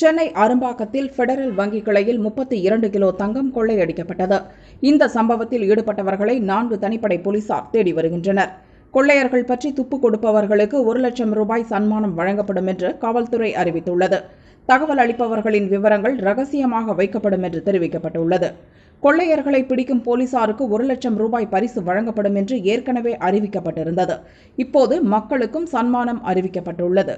Chennai அரும்பாக்கத்தில் federal வங்கி கிளையில் முப்பத்தி இரண்டு கிலோ தங்கம் கொள்ளையடிக்கப்பட்டது இந்த சம்பவத்தில் ஈடுபட்டவர்களை நான்கு தனிப்படை போலீசார் தேடி வருகின்றனர் கொள்ளையர்கள் பற்றி துப்பு கொடுப்பவர்களுக்கு ஒரு லட்சம் ரூபாய் சன்மானம் வழங்கப்படும் என்று காவல்துறை அறிவித்துள்ளது தகவல் அளிப்பவர்களின் விவரங்கள் ரகசியமாக வைக்கப்படும் என்று தெரிவிக்கப்பட்டுள்ளது கொள்ளையர்களை பிடிக்கும் போலீசாருக்கு ஒரு லட்சம் ரூபாய் பரிசு வழங்கப்படும் என்று ஏற்கனவே அறிவிக்கப்பட்டிருந்தது இப்போது மக்களுக்கும் சன்மானம் அறிவிக்கப்பட்டுள்ளது